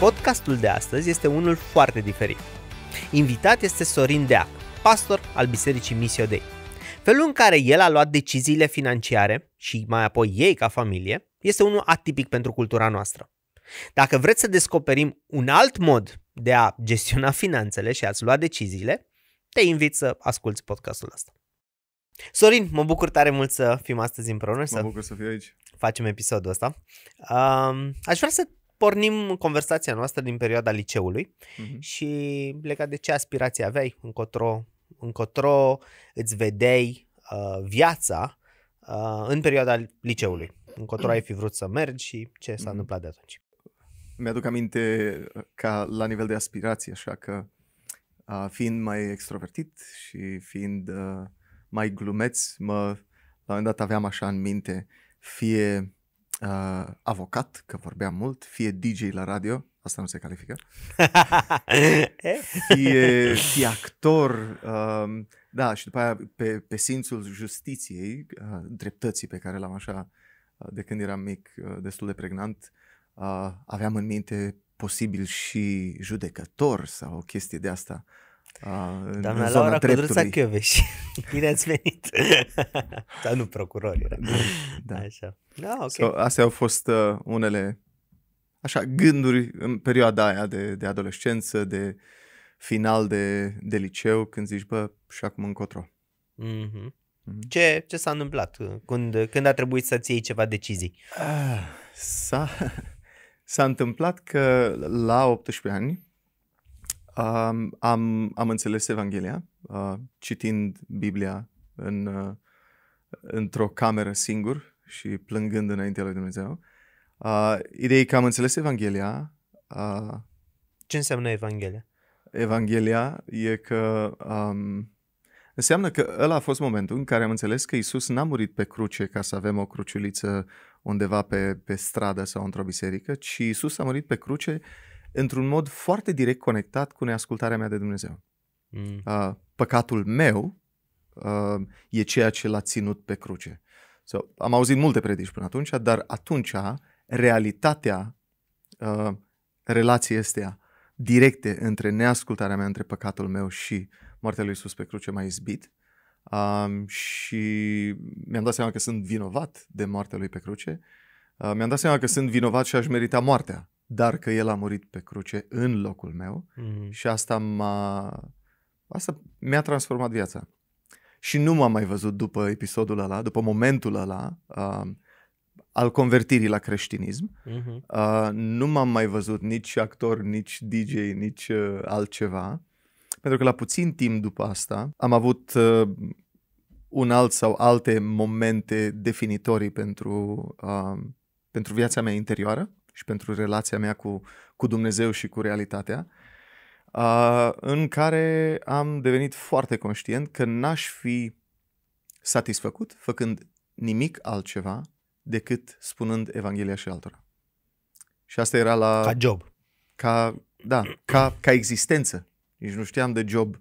Podcastul de astăzi este unul foarte diferit. Invitat este Sorin Deac, pastor al Bisericii Misio dei. Felul în care el a luat deciziile financiare și mai apoi ei ca familie este unul atipic pentru cultura noastră. Dacă vreți să descoperim un alt mod de a gestiona finanțele și a-ți lua deciziile, te invit să asculti podcastul ăsta. Sorin, mă bucur tare mult să fim astăzi împreună mă să bucur să fiu aici. facem episodul ăsta. Um, aș vrea să pornim conversația noastră din perioada liceului uh-huh. și legat de ce aspirații aveai, încotro, încotro îți vedeai uh, viața uh, în perioada liceului, încotro ai fi vrut să mergi și ce s-a uh-huh. întâmplat de atunci. Mi-aduc aminte uh, ca la nivel de aspirații, așa că uh, fiind mai extrovertit și fiind uh, mai glumeț, mă, la un moment dat aveam așa în minte fie uh, avocat, că vorbea mult, fie DJ la radio, asta nu se califică, fie, fie actor, uh, da, și după aia pe, pe simțul justiției, uh, dreptății pe care l-am așa uh, de când eram mic, uh, destul de pregnant, uh, aveam în minte posibil și judecător sau o chestie de asta. Uh, a, Doamna în Laura Codruța Chioveș. Bine ați venit. Dar nu procuror era. Da, da. Așa. Da, okay. so, astea au fost uh, unele așa gânduri în perioada aia de, de adolescență, de final de, de liceu, când zici, bă, și acum încotro. Mm-hmm. Mm-hmm. Ce, ce s-a întâmplat? Când, când a trebuit să-ți iei ceva decizii? Ah, s-a, s-a întâmplat că la 18 ani, Um, am, am înțeles Evanghelia uh, citind Biblia în, uh, într-o cameră singur și plângând înaintea lui Dumnezeu. Uh, ideea e că am înțeles Evanghelia. Uh, Ce înseamnă Evanghelia? Evanghelia e că um, înseamnă că ăla a fost momentul în care am înțeles că Isus n-a murit pe cruce ca să avem o cruciuliță undeva pe, pe stradă sau într-o biserică, ci Isus a murit pe cruce uh, într-un mod foarte direct conectat cu neascultarea mea de Dumnezeu. Mm. Uh, păcatul meu uh, e ceea ce l-a ținut pe cruce. So, am auzit multe predici până atunci, dar atunci realitatea uh, relației este directe între neascultarea mea, între păcatul meu și moartea lui Iisus pe cruce m-a izbit um, și mi-am dat seama că sunt vinovat de moartea lui pe cruce, uh, mi-am dat seama că sunt vinovat și aș merita moartea dar că el a murit pe cruce în locul meu mm-hmm. și asta m-a asta mi-a transformat viața. Și nu m-am mai văzut după episodul ăla, după momentul ăla uh, al convertirii la creștinism. Mm-hmm. Uh, nu m-am mai văzut nici actor, nici DJ, nici uh, altceva. Pentru că la puțin timp după asta am avut uh, un alt sau alte momente definitorii pentru, uh, pentru viața mea interioară și pentru relația mea cu, cu Dumnezeu și cu realitatea, uh, în care am devenit foarte conștient că n-aș fi satisfăcut făcând nimic altceva decât spunând Evanghelia și altora. Și asta era la... Ca job. Ca, da, ca, ca existență. Deci nu știam de job,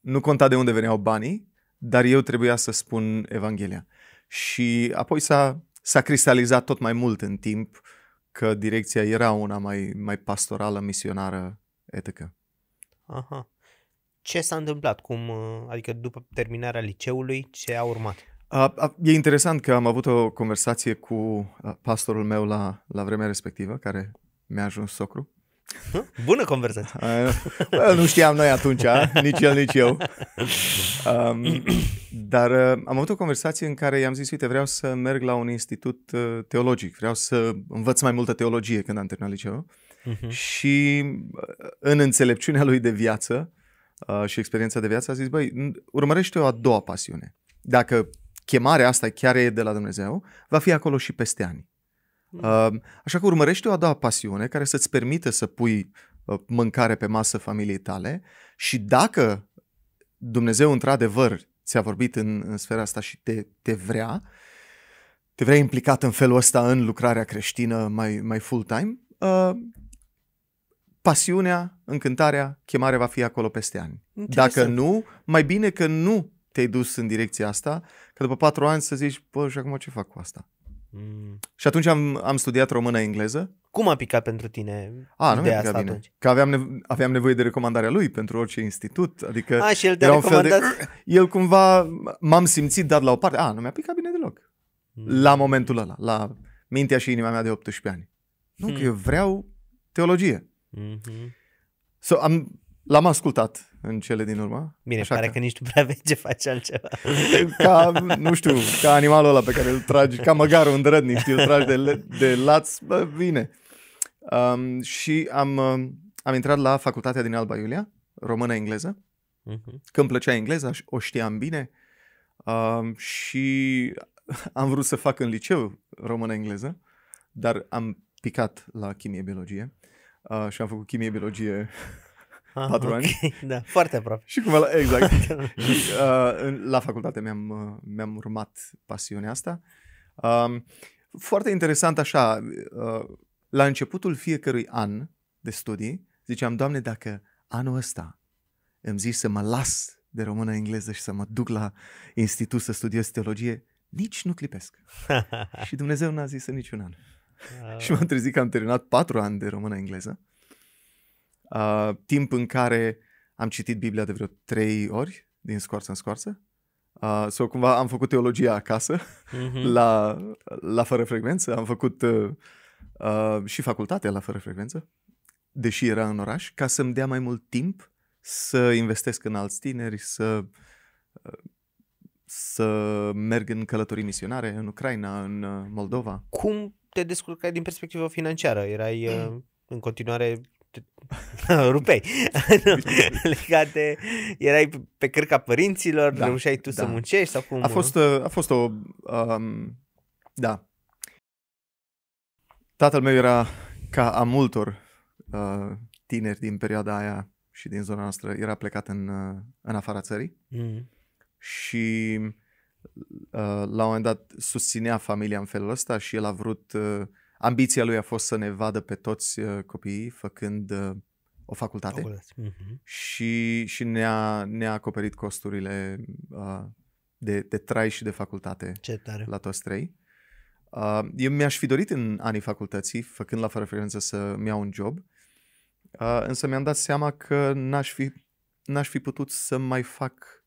nu conta de unde veneau banii, dar eu trebuia să spun Evanghelia. Și apoi s-a, s-a cristalizat tot mai mult în timp că direcția era una mai, mai pastorală, misionară, etică. Aha. Ce s-a întâmplat? Cum, uh, adică după terminarea liceului, ce a urmat? A, a, e interesant că am avut o conversație cu uh, pastorul meu la, la vremea respectivă, care mi-a ajuns socru. Bună conversație. nu știam noi atunci, nici el, nici eu. Um, dar uh, am avut o conversație în care i-am zis, uite, vreau să merg la un institut uh, teologic, vreau să învăț mai multă teologie când am terminat liceul. Uh-huh. Și uh, în înțelepciunea lui de viață uh, și experiența de viață a zis, băi, urmărește o a doua pasiune. Dacă chemarea asta chiar e de la Dumnezeu, va fi acolo și peste ani. Așa că urmărește o a doua pasiune care să-ți permite să pui uh, mâncare pe masă familiei tale și dacă Dumnezeu într-adevăr ți-a vorbit în, în sfera asta și te, te vrea, te vrea implicat în felul ăsta în lucrarea creștină mai, mai full-time, uh, pasiunea, încântarea, chemarea va fi acolo peste ani. Interesant. Dacă nu, mai bine că nu te-ai dus în direcția asta, că după patru ani să zici, bă, și acum ce fac cu asta? Mm. Și atunci am, am studiat română-engleză. Cum a picat pentru tine a, nu ideea asta bine. atunci? Că aveam, nevo- aveam nevoie de recomandarea lui pentru orice institut, adică a, și el te un de... El cumva m-am simțit dat la o parte. A, nu mi-a picat bine deloc. Mm. La momentul ăla, la mintea și inima mea de 18 ani. Nu, mm. că hmm. eu vreau teologie. Mm-hmm. So, am L-am ascultat în cele din urmă. Bine, așa pare că... că nici nu prea vei ce face altceva. Ca, nu știu, ca animalul ăla pe care îl tragi, ca măgarul în știi, îl tragi de, de laț, bă, bine. Um, și am, am intrat la facultatea din Alba Iulia, română-engleză. Uh-huh. Când plăcea engleza, o știam bine um, și am vrut să fac în liceu română-engleză, dar am picat la chimie-biologie uh, și am făcut chimie-biologie Ah, patru okay. ani. Da, foarte aproape. și cum la, exact. și uh, la facultate mi-am, uh, mi-am urmat pasiunea asta. Uh, foarte interesant așa, uh, la începutul fiecărui an de studii, ziceam, Doamne, dacă anul ăsta îmi zici să mă las de română-engleză și să mă duc la institut să studiez teologie, nici nu clipesc. și Dumnezeu n-a zis în niciun an. Ah. și m-am trezit că am terminat patru ani de română-engleză Uh, timp în care am citit Biblia de vreo trei ori, din scoarță în scoarță. Uh, sau cumva am făcut teologia acasă, mm-hmm. la, la fără frecvență. Am făcut uh, uh, și facultatea la fără frecvență, deși era în oraș, ca să-mi dea mai mult timp să investesc în alți tineri, să, uh, să merg în călătorii misionare în Ucraina, în uh, Moldova. Cum te descurcai din perspectivă financiară? Erai mm. în continuare Rupei. Legate, erai pe cărca părinților, da, reușeai tu da. să muncești sau cum? A fost, uh, a fost o... Um, da. Tatăl meu era ca a multor uh, tineri din perioada aia și din zona noastră, era plecat în, uh, în afara țării mm și uh, la un moment dat susținea familia în felul ăsta și el a vrut uh, ambiția lui a fost să ne vadă pe toți uh, copiii făcând uh, o facultate uh-huh. și, și ne-a, ne-a acoperit costurile uh, de, de trai și de facultate Ce tare. la toți trei. Uh, eu mi-aș fi dorit în anii facultății, făcând la fără frecvență, să-mi iau un job, uh, însă mi-am dat seama că n-aș fi, n-aș fi putut să mai fac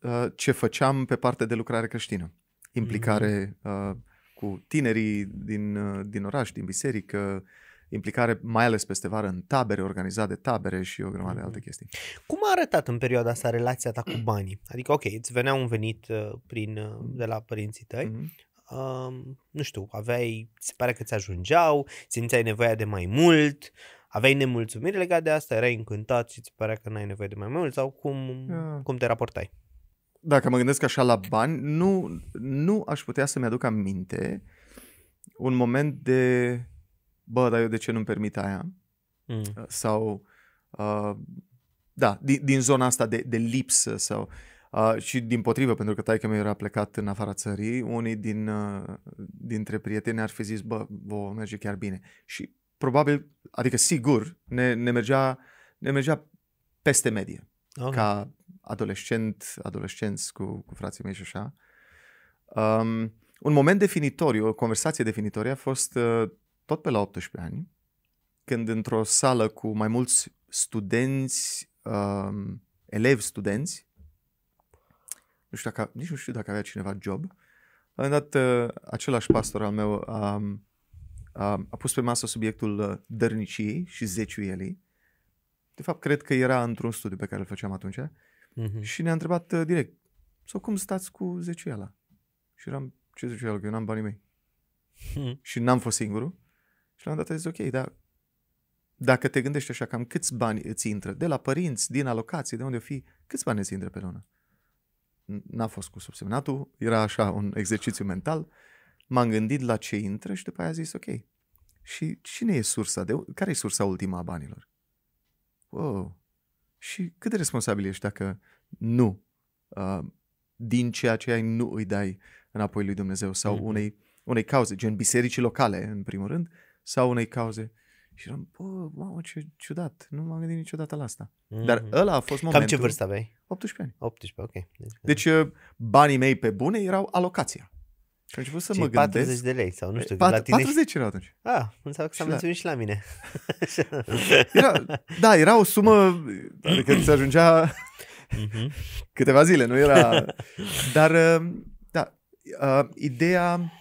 uh, ce făceam pe parte de lucrare creștină. Implicare... Uh-huh. mm-hmm. uh cu tinerii din, uh, din oraș, din biserică, implicare mai ales peste vară în tabere, organizat de tabere și o grămadă de mhm. alte chestii. Cum a arătat în perioada asta relația ta cu banii? Adică, ok, îți venea un venit uh, prin, uh, mhm. de la părinții tăi, mm-hmm. uh, nu știu, aveai, se pare că ți ajungeau, simțeai nevoia de mai mult, aveai nemulțumiri legate de asta, erai încântat și ți pare că n-ai nevoie de mai mult sau cum, yeah. Da. cum te raportai? dacă mă gândesc așa la bani, nu, nu aș putea să-mi aduc aminte un moment de bă, dar eu de ce nu-mi permit aia? Mm. Uh, sau uh, da, din, din zona asta de, de lipsă sau uh, și din potrivă, pentru că taică mi era plecat în afara țării, unii din, uh, dintre prieteni ar fi zis, bă, vă merge chiar bine. Și probabil, adică sigur, ne, ne, mergea, ne mergea peste medie. Okay. Ca adolescent, adolescenți cu, cu frații mei și așa. Um, un moment definitoriu, o conversație definitorie a fost uh, tot pe la 18 ani, când într-o sală cu mai mulți studenți, um, elevi studenți, nu știu dacă, nici nu știu dacă avea cineva job, la un dat uh, același pastor al meu a, um, a, a pus pe masă subiectul uh, dărniciei și zeciuielii. De fapt, cred că era într-un studiu pe care îl făceam atunci. Uh, Uh-huh. Și ne-a întrebat uh, direct, sau cum stați cu zeciuiala? Și eram, ce zeciuiala, că eu n-am banii mei. Mhm. Și n-am fost singurul. Și la am dat a zis, ok, dar dacă te gândești așa, cam câți bani îți intră, de la părinți, din alocații, de unde o fi, câți bani îți intră pe lună? N-a fost cu subsemnatul, era așa un exercițiu mental. M-am gândit la ce intră și după aia a zis, ok, și cine e sursa, de, care e sursa ultima a banilor? Wow, și cât de responsabil ești dacă nu uh, din ceea ce ai nu îi dai înapoi lui Dumnezeu sau mm-hmm. unei, unei cauze, gen bisericii locale în primul rând, sau unei cauze și eram, bă, mamă, ce ciudat, nu m-am gândit niciodată la asta. Mm-hmm. Dar mhm. ăla a fost momentul... Cam ce vârstă aveai? 18 ani. 18, ok. Deci, deci uh, banii mei pe bune erau alocația. Și am început să Cei mă gândesc... 40 de lei sau nu știu, 4, la tine 40 și... era atunci. Ah, înseamnă că s-a menționat și la mine. era, da, era o sumă, adică se ajungea mhm. câteva zile, nu era... Dar, uh, da, uh, ideea,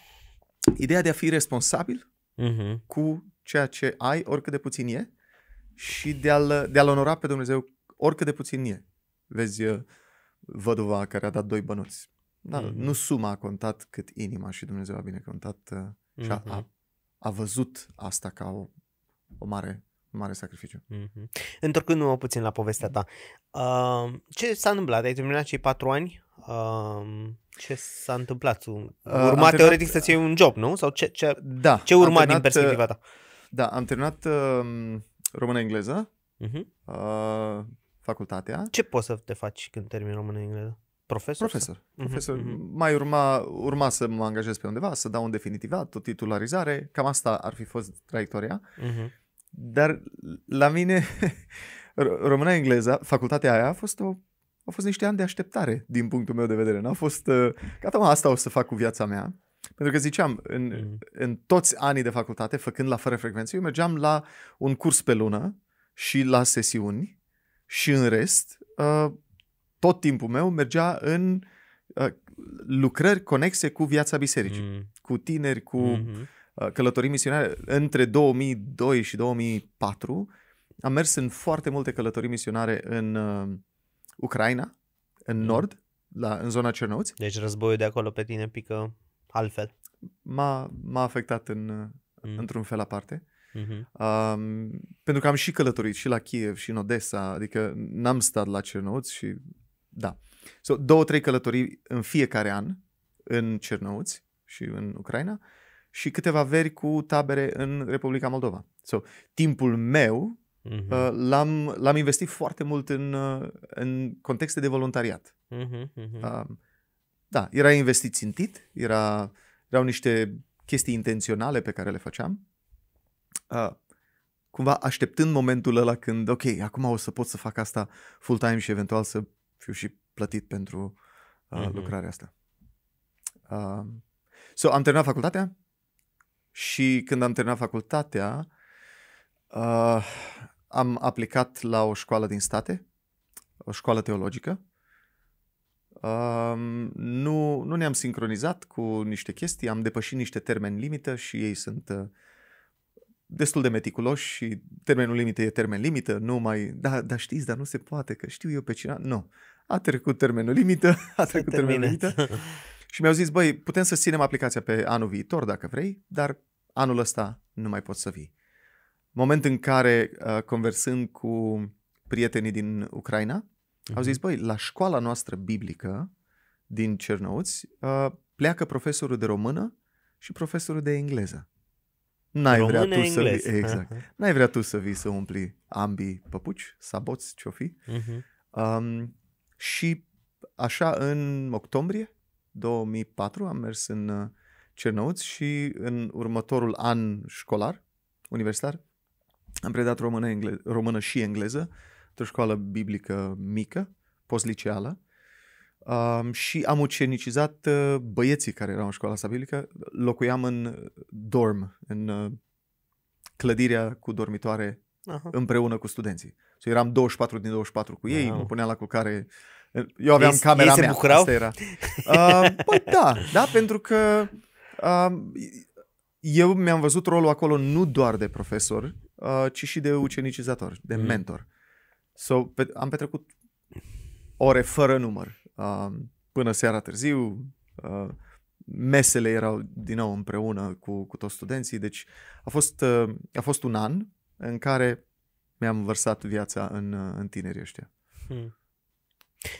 ideea de a fi responsabil uh-huh. cu ceea ce ai, oricât de puțin e, și de a-L, de a onora pe Dumnezeu oricât de puțin e. Vezi uh, văduva care a dat doi bănuți da, mm-hmm. Nu suma a contat cât inima și Dumnezeu a binecuvântat uh, și a, a, mm-hmm. a văzut asta ca o, o mare mare sacrificiu. Mm-hmm. Întorcându-mă puțin la povestea ta, uh, ce s-a întâmplat? Ai terminat cei patru ani? Uh, ce s-a întâmplat? Uh, urma uh, terminat, teoretic să-ți iei un job, nu? Sau ce, ce, da, ce urma terminat, din uh, perspectiva ta? Da, am terminat uh, um, română-engleză, uh-huh. Mm-hmm. uh, facultatea. Ce poți să te faci când termini română-engleză? Profesor? Profesor. Mhm, profesor. Uh-huh, uh-huh. Mai urma, urma să mă angajez pe undeva, să dau un definitivat, o titularizare. Cam asta ar fi fost traiectoria. Uh-huh. Dar la mine, româna-engleza, facultatea aia a fost o au fost niște ani de așteptare din punctul meu de vedere. N-a fost, uh, gata mă, asta o să fac cu viața mea. Pentru că ziceam, în, mm-hmm. în toți anii de facultate, făcând la fără frecvență, eu mergeam la un curs pe lună și la sesiuni și în rest uh, tot timpul meu mergea în uh, lucrări conexe cu viața bisericii, mm. cu tineri, cu mm-hmm. Uh, călătorii misionare. Între 2002 și 2004 am mers în foarte multe călătorii misionare în uh, Ucraina, în mm. nord, la, în zona Cernăuți. Deci războiul de acolo pe tine pică altfel. M-a, m-a afectat în, uh, mm. într-un fel aparte. Mm-hmm. Um, pentru că am și călătorit și la Kiev și în Odessa, adică n-am stat la Cernăuți și da. So, două, trei călătorii în fiecare an în Cernăuți și în Ucraina și câteva veri cu tabere în Republica Moldova. So, timpul meu uh-huh. uh, huh l l-am investit foarte mult în, uh, în contexte de voluntariat. Uh-huh, uh-huh. da, era investit țintit, era, erau niște chestii intenționale pe care le făceam. Uh, cumva așteptând momentul ăla când, ok, acum o să pot să fac asta full-time și eventual să fiu și plătit pentru uh, mm-hmm. lucrarea asta. Uh, so, am terminat facultatea și când am terminat facultatea, uh, am aplicat la o școală din state, o școală teologică. Uh, nu, nu ne-am sincronizat cu niște chestii, am depășit niște termeni limită și ei sunt uh, destul de meticuloși și termenul limită e termen limită, nu mai, da, dar știți, dar nu se poate, că știu eu pe cine, nu. A trecut termenul limită, a trecut termenul limită. Și mi-au zis, băi, putem să ținem aplicația pe anul viitor dacă vrei, dar anul ăsta nu mai poți să vii. Moment în care, uh, conversând cu prietenii din Ucraina, uh-huh. au mhm. zis, băi, la școala noastră biblică din Cernăuți uh, pleacă profesorul de română și profesorul de engleză. N-ai Române, vrea tu să vii, exact. Uh-huh. N-ai vrea tu să vii să umpli ambii păpuci, saboți, ce-o fi. Uh-huh. Um, și așa în octombrie 2004 am mers în uh, Cernăuți și în următorul an școlar, universitar, am predat română, engle- română și engleză într-o școală biblică mică, postliceală, Um, și am ucenicizat uh, băieții care erau în școala asta biblică. Locuiam în dorm, în uh, clădirea cu dormitoare Aha. împreună cu studenții. So, eram 24 din 24 cu ei, Aha. mă punea la culcare. Eu aveam ei, camera ei se mea. Bucurau? Asta era. Uh, bă, păi da, da, pentru că uh, eu mi-am văzut rolul acolo nu doar de profesor, uh, ci și de ucenicizator, de mm. mentor. So, pe, am petrecut ore fără număr Um, până seara târziu, uh, mesele erau din nou împreună cu, cu toți studenții, deci a fost, uh, a fost un an în care mi-am vărsat viața în, uh, în tinerii ăștia. Hmm.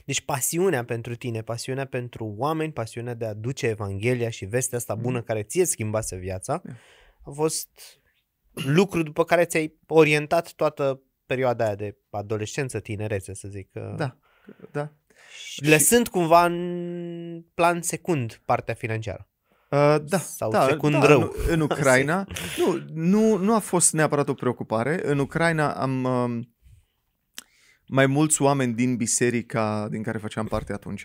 Deci pasiunea pentru tine, pasiunea pentru oameni, pasiunea de a duce Evanghelia și vestea asta bună hmm. care ție schimbase viața, a fost lucru după care ți-ai orientat toată perioada aia de adolescență, tinerețe, să zic. Da, da și... lăsând cumva în plan secund partea financiară. Uh, da, sau da, secund da, rău. În, în Ucraina, nu, nu, nu a fost neapărat o preocupare. În Ucraina am uh, mai mulți oameni din biserica din care făceam parte atunci,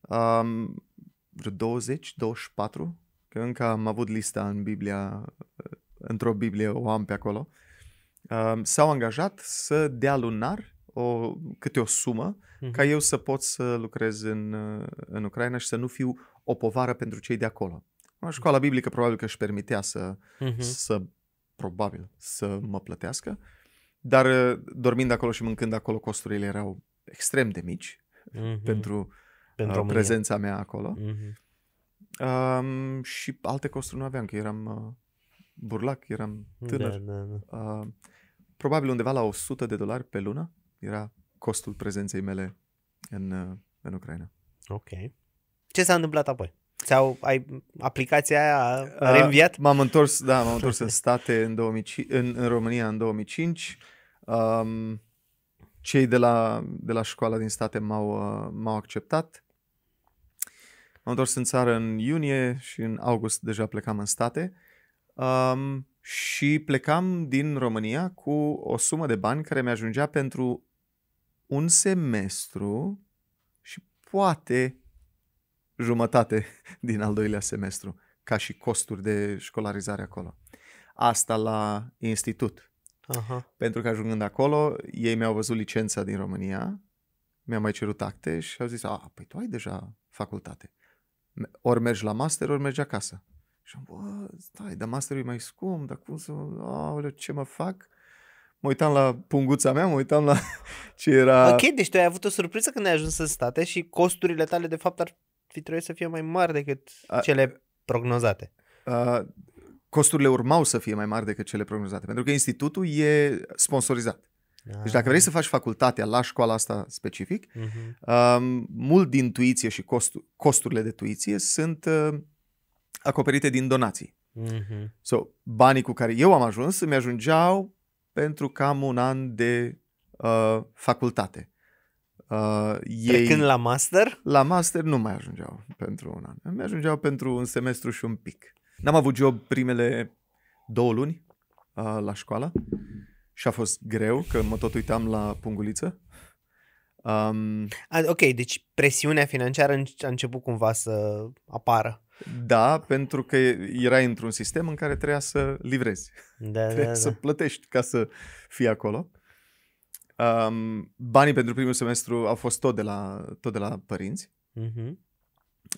um, vreo 20, 24, că încă am avut lista în Biblia, într-o Biblie o am pe acolo, um, s-au angajat să dea lunar o, câte o sumă uh-huh. ca mhm. eu să pot să lucrez în, în Ucraina și să nu fiu o povară pentru cei de acolo. Școala biblică probabil că își permitea să, uh-huh. să probabil, să mă plătească, dar uh, dormind acolo și mâncând acolo, costurile erau extrem de mici uh-huh. pentru, pentru uh, prezența mea acolo. Uh-huh. Um, și alte costuri nu aveam, că eram uh, burlac, eram da, tânăr. Da, da, da. Uh, probabil undeva la 100 de dolari pe lună era costul prezenței mele în, în Ucraina. Ok. Ce s-a întâmplat apoi? Sau ai aplicația aia a reînviat? M-am întors, da, m-am întors în state în, 2005, în, în România în 2005. Um, cei de la, de la școala din state m-au, uh, m-au acceptat. M-am întors în țară în iunie și în august deja plecam în state. Um, și plecam din România cu o sumă de bani care mi-ajungea pentru un semestru și poate jumătate din al doilea semestru, ca și costuri de școlarizare acolo. Asta la institut. Aha. Pentru că ajungând acolo, ei mi-au văzut licența din România, mi-au mai cerut acte și au zis, a, păi tu ai deja facultate. Ori mergi la master, ori mergi acasă. Și am bă, stai, dar masterul e mai scump, dar cum să, aoleu, ce mă fac? Mă uitam la punguța mea, mă uitam la ce era... Ok, deci tu ai avut o surpriză când ai ajuns în state și costurile tale, de fapt, ar fi trebuit să fie mai mari decât a, cele prognozate. A, costurile urmau să fie mai mari decât cele prognozate, pentru că institutul e sponsorizat. Deci dacă vrei să faci facultatea la școala asta specific, uh-huh. um, mult din tuiție și costu- costurile de tuiție sunt uh, acoperite din donații. Mm-hmm. So, banii cu care eu am ajuns îmi ajungeau pentru cam un an de uh, facultate. Uh, ei, Trecând la master? La master nu mai ajungeau pentru un an. Mi ajungeau pentru un semestru și un pic. N-am avut job primele două luni uh, la școală și a fost greu, că mă tot uitam la punguliță. Um, a, ok, deci presiunea financiară a început cumva să apară. Da, pentru că era într-un sistem în care trebuia să livrezi. Da, da trebuia da, da. să plătești ca să fii acolo. Um, banii pentru primul semestru au fost tot de la, tot de la părinți. Uh-huh. Mhm.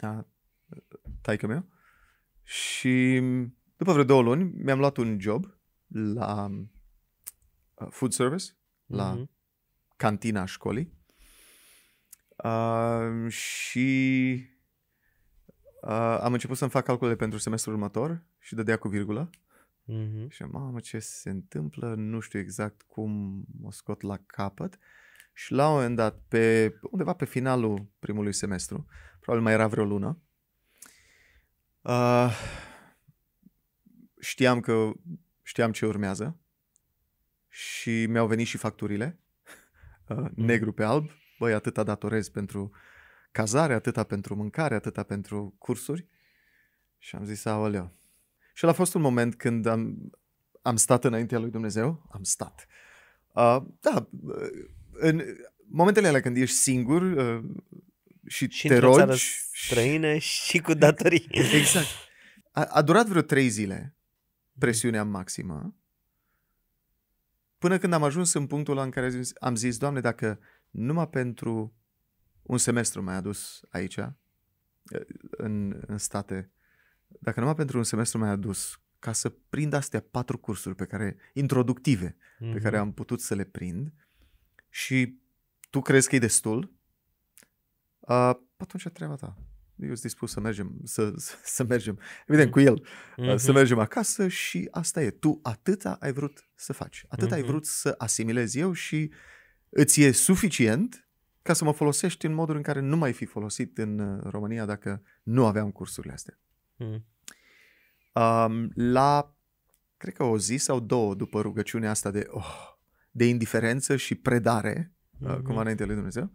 A, da, taică meu. Și după vreo două luni mi-am luat un job la uh, food service, la mm-hmm. cantina școlii. Uh, și Uh, am început să-mi fac calculele pentru semestrul următor și dădea cu virgulă. Mm-hmm. Și mamă, ce se întâmplă, nu știu exact cum o scot la capăt. Și la un moment dat, pe, undeva pe finalul primului semestru, probabil mai era vreo lună, uh, știam că știam ce urmează și mi-au venit și facturile, uh, mhm. negru pe alb, băi, atâta datorez pentru uh, cazare, atâta pentru mâncare, atâta pentru cursuri. Și am zis, aoleo. Și el a fost un moment când am, am stat înaintea lui Dumnezeu. Am stat. Uh, da, uh, în momentele alea când ești singur uh, și, și te rogi... străină și cu datorii. exact. A, a durat vreo trei zile mhm. presiunea maximă până când am ajuns în punctul în care am zis, Doamne, dacă numai pentru un semestru mai adus aici, uh, în, în state, dacă numai pentru un semestru mai adus, ca să prind astea patru cursuri pe care, introductive, mm-hmm. pe mhm. care am putut să le prind și tu crezi că e destul, uh, atunci treaba ta. Eu sunt dispus să mergem, să, să, să mergem, evident, cu el, mm-hmm. să mergem acasă și asta e. Tu atâta ai vrut să faci, atât mm-hmm. ai mhm. vrut să asimilezi eu și îți e suficient ca să mă folosești în modul în care nu mai fi folosit în uh, România dacă nu aveam cursurile astea. Mm. Um, la, cred că o zi sau două după rugăciunea asta de, oh, de indiferență și predare, mm-hmm. uh, mhm. cum înainte lui Dumnezeu,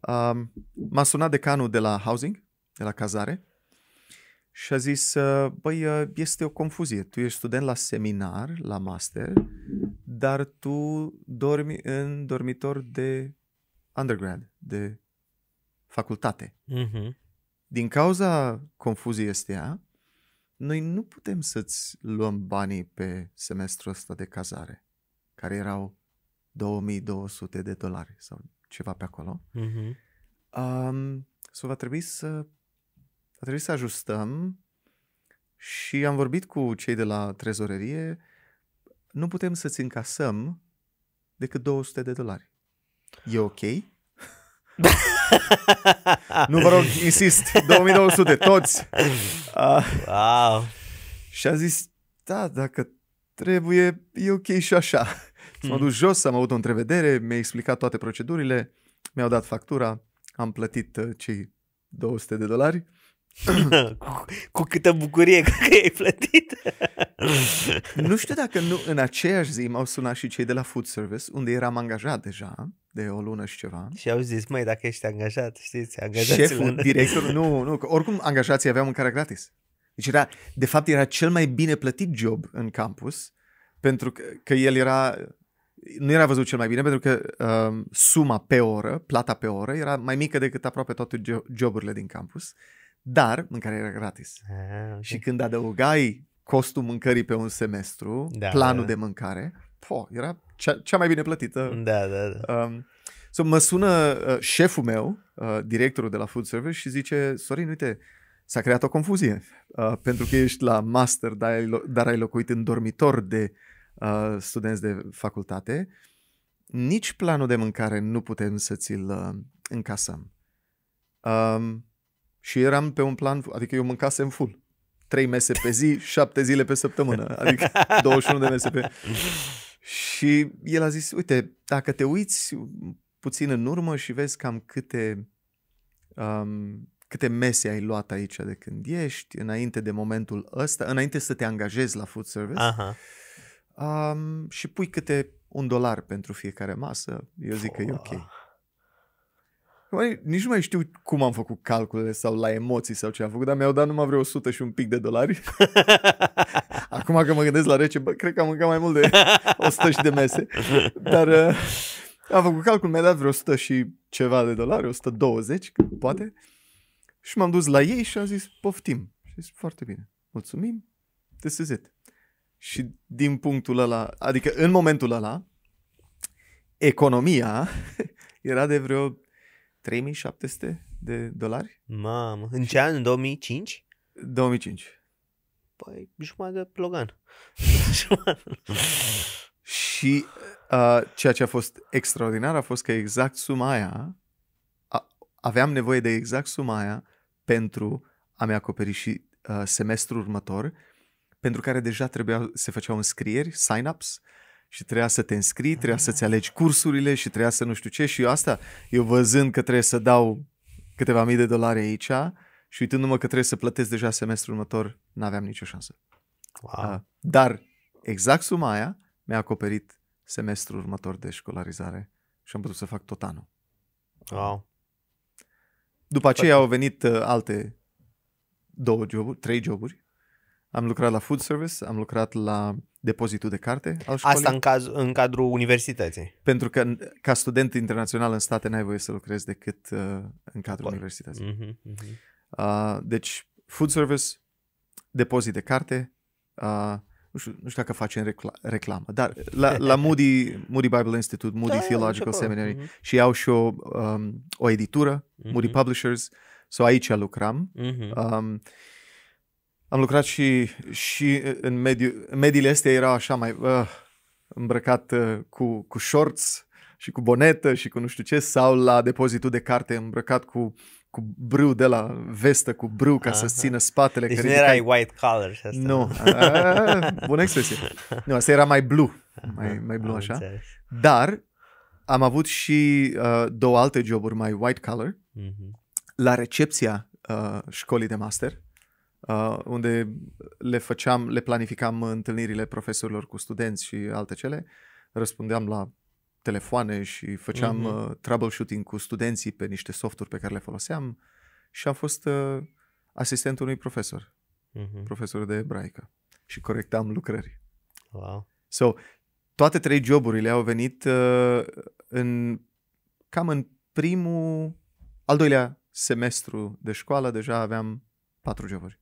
um, m-a sunat decanul de la housing, de la cazare, și a zis, uh, băi, uh, este o confuzie. Tu ești student la seminar, la master, dar tu dormi în dormitor de undergrad, de facultate. Mm-hmm. Din cauza confuziei astea, noi nu putem să-ți luăm banii pe semestrul ăsta de cazare, care erau 2200 de dolari sau ceva pe acolo. Mm-hmm. Um, so va trebui să va trebui să ajustăm și am vorbit cu cei de la trezorerie, nu putem să-ți încasăm decât 200 de dolari. E ok? nu vă rog, insist, 2200, toți. Uh, wow. Și a zis, da, dacă trebuie, e ok și așa. Mm. M-am dus jos, am avut o întrevedere, mi-a explicat toate procedurile, mi-au dat factura, am plătit uh, cei 200 de dolari cu câtă bucurie că ai plătit. nu știu dacă nu, în aceeași zi m-au sunat și cei de la food service, unde eram angajat deja, de o lună și ceva. Și au zis, măi, dacă ești angajat, știți, angajați Șeful, directorul, nu, nu, că oricum angajații aveau mâncare gratis. Deci era, de fapt, era cel mai bine plătit job în campus, pentru că, că el era, nu era văzut cel mai bine, pentru că uh, suma pe oră, plata pe oră, era mai mică decât aproape toate joburile din campus. Uh, dar mâncarea era gratis. Ah, okay. Și când adăugai costul mâncării pe un semestru, da, planul da. de mâncare, po, era cea, cea mai bine plătită. Da, da, da. Um, so, mă sună uh, șeful meu, uh, directorul de la Food Service și zice, Sorin, uite, s-a creat o confuzie, uh, pentru că ești la master, dar ai, lo- dar ai locuit în dormitor de uh, studenți de facultate, nici planul de mâncare nu putem să ți-l uh, încasăm. Um, și eram pe un plan, adică eu mâncasem full. Trei mese pe zi, șapte zile pe săptămână, adică 21 de mese pe... Și el a zis, uite, dacă te uiți puțin în urmă și vezi cam câte, um, câte mese ai luat aici de când ești, înainte de momentul ăsta, înainte să te angajezi la food service, Aha. Um, și pui câte un dolar pentru fiecare masă, eu zic oh. că e ok nici nu mai știu cum am făcut calculele sau la emoții sau ce am făcut, dar mi-au dat numai vreo 100 și un pic de dolari. Acum că mă gândesc la rece, bă, cred că am mâncat mai mult de 100 și de mese. Dar uh, am făcut calcul, mi-a dat vreo 100 și ceva de dolari, 120 poate. Și m-am dus la ei și am zis, poftim. Și zis, foarte bine, mulțumim, this is it. Și din punctul ăla, adică în momentul ăla, economia era de vreo 3700 de dolari. Mamă, în ce an? În 2005? 2005. Păi, jumătate de plogan. și uh, ceea ce a fost extraordinar a fost că exact suma aia, a, aveam nevoie de exact suma aia pentru a-mi acoperi și uh, semestrul următor, pentru care deja trebuia se făceau înscrieri, sign-ups, uh, și trebuia să te înscrii, ah. trebuia să-ți alegi cursurile și trebuia să nu știu ce și eu asta, eu văzând că trebuie să dau câteva mii de dolari aici și uitându-mă că trebuie să plătesc deja semestrul următor, n-aveam nicio șansă. Wow. Ah, dar exact suma aia mi-a acoperit semestrul următor de școlarizare și am putut să fac tot anul. Wow. După aceea păi- au venit uh, alte două joburi, trei joburi am lucrat la food service, am lucrat la depozitul de carte al școlii. Asta în, caz, în cadrul universității. Pentru că ca student internațional în state n-ai voie să lucrezi decât uh, în cadrul Bun. universității. Uh-huh, uh-huh. Uh, deci food service, depozit de carte, uh, nu știu, nu știu dacă facem recla- reclamă, dar la, la Moody, Moody Bible Institute, Moody da, Theological Seminary uh-huh. și au și o, um, o editură, uh-huh. Moody Publishers, so aici lucram. Uh-huh. Um, am lucrat și, și în, mediu, mediile astea era așa mai uh, îmbrăcat uh, cu, cu shorts și cu bonetă și cu nu știu ce, sau la depozitul de carte îmbrăcat cu cu brâu de la vestă, cu brâu ca să țină spatele. Deci că nu erai white collar și asta. Nu, a, ah, bună expresie. Nu, asta era mai blue, mai, mai blue așa. Dar am avut și uh, două alte joburi mai white collar mm-hmm. la recepția uh, școlii de master uh, unde le făceam, le planificam întâlnirile profesorilor cu studenți și alte cele, răspundeam la telefoane și făceam uh-huh. uh, troubleshooting cu studenții pe niște softuri pe care le foloseam și am fost uh, asistentul unui profesor, uh-huh. profesor de ebraică și corectam lucrări. Wow. So, toate trei joburile au venit uh, în cam în primul, al doilea semestru de școală, deja aveam patru joburi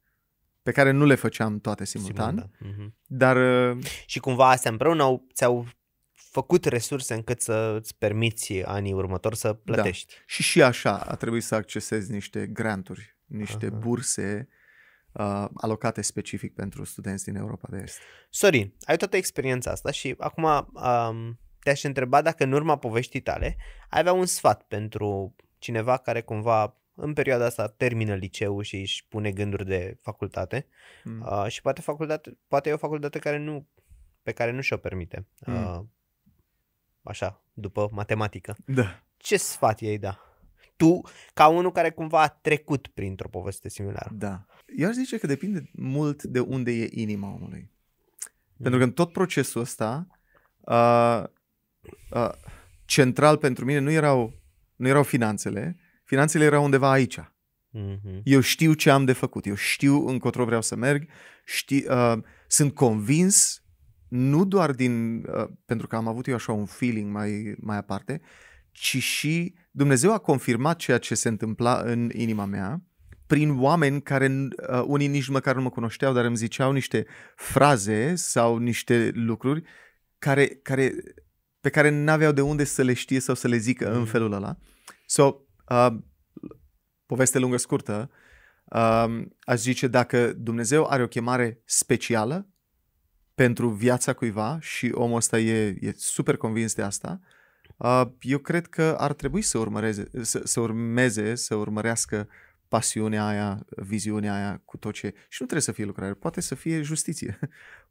pe care nu le făceam toate simultan, simultan. Uh-huh. dar... Uh, și cumva astea împreună au, ți-au făcut resurse încât să îți permiți anii următori să da. plătești. Da. Și și așa a trebuit să accesezi niște granturi, niște uh-huh. burse uh, alocate specific pentru studenți din Europa de Est. Sorin, ai toată experiența asta și acum um, te-aș întreba dacă în urma poveștii tale ai avea un sfat pentru cineva care cumva în perioada asta termină liceul și își pune gânduri de facultate mm. uh, și poate, facultate, poate e o facultate care nu, pe care nu și-o permite. Mm. Uh, așa, după matematică. Da. Ce sfat ei da? Tu, ca unul care cumva a trecut printr-o poveste similară. Da. Eu aș zice că depinde mult de unde e inima omului. Mm. Pentru că în tot procesul ăsta, uh, uh, central pentru mine nu erau, nu erau finanțele, Finanțele erau undeva aici. Mm-hmm. Eu știu ce am de făcut, eu știu încotro vreau să merg, ști, uh, sunt convins, nu doar din, uh, pentru că am avut eu așa un feeling mai, mai aparte, ci și Dumnezeu a confirmat ceea ce se întâmpla în inima mea prin oameni care uh, unii nici măcar nu mă cunoșteau, dar îmi ziceau niște fraze sau niște lucruri care, care, pe care nu aveau de unde să le știe sau să le zică mm-hmm. în mhm. felul ăla. So, uh, poveste lungă scurtă, uh, aș zice dacă Dumnezeu are o chemare specială pentru viața cuiva și omul ăsta e, e super convins de asta, uh, eu cred că ar trebui să, urmăreze, să, să urmeze, să urmărească pasiunea aia, viziunea aia cu tot ce... Și nu trebuie să fie lucrare, poate să fie justiție.